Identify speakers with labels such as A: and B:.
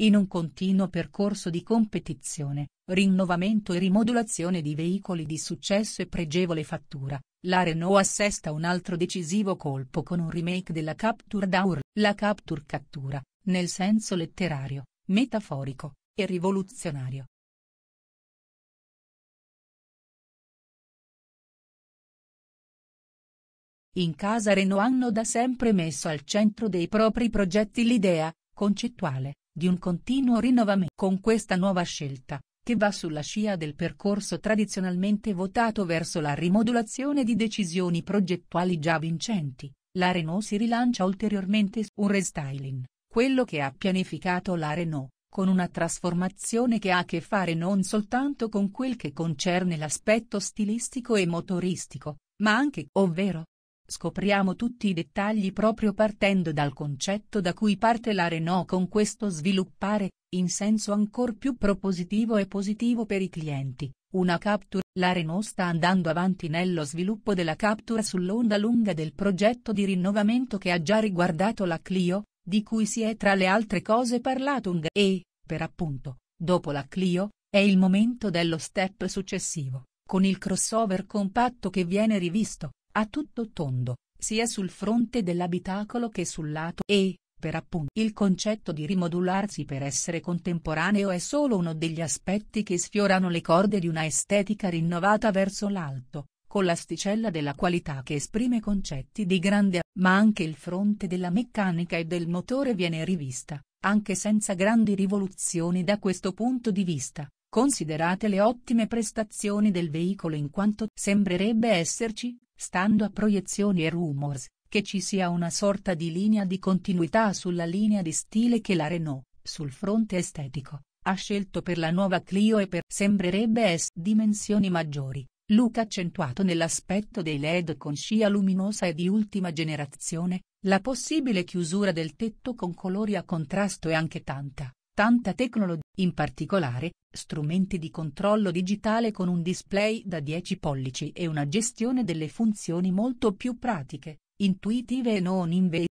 A: in un continuo percorso di competizione, rinnovamento e rimodulazione di veicoli di successo e pregevole fattura, la Renault assesta un altro decisivo colpo
B: con un remake della Capture d'Aur, la Capture Cattura, nel senso letterario, metaforico, e rivoluzionario. In casa Renault hanno da sempre messo al centro dei propri progetti l'idea, concettuale, di un
A: continuo rinnovamento. Con questa nuova scelta, che va sulla scia del percorso tradizionalmente votato verso la rimodulazione di decisioni progettuali già vincenti, la Renault si rilancia ulteriormente su un restyling, quello che ha pianificato la Renault, con una trasformazione che ha a che fare non soltanto con quel che concerne l'aspetto stilistico e motoristico, ma anche, ovvero, Scopriamo tutti i dettagli proprio partendo dal concetto da cui parte la Renault con questo sviluppare, in senso ancor più propositivo e positivo per i clienti, una capture. La Renault sta andando avanti nello sviluppo della capture sull'onda lunga del progetto di rinnovamento che ha già riguardato la Clio, di cui si è tra le altre cose parlato un e, per appunto, dopo la Clio, è il momento dello step successivo, con il crossover compatto che viene rivisto, a tutto tondo, sia sul fronte dell'abitacolo che sul lato E, per appunto. Il concetto di rimodularsi per essere contemporaneo è solo uno degli aspetti che sfiorano le corde di una estetica rinnovata verso l'alto, con l'asticella della qualità che esprime concetti di grande, ma anche il fronte della meccanica e del motore viene rivista, anche senza grandi rivoluzioni da questo punto di vista. Considerate le ottime prestazioni del veicolo in quanto sembrerebbe esserci, stando a proiezioni e rumors, che ci sia una sorta di linea di continuità sulla linea di stile che la Renault, sul fronte estetico, ha scelto per la nuova Clio e per sembrerebbe S dimensioni maggiori. Luca accentuato nell'aspetto dei LED con scia luminosa e di ultima generazione, la possibile chiusura del tetto con colori a contrasto e anche tanta, tanta tecnologia, in particolare, strumenti di controllo digitale con un display
B: da 10 pollici e una gestione delle funzioni molto più pratiche, intuitive e non invece.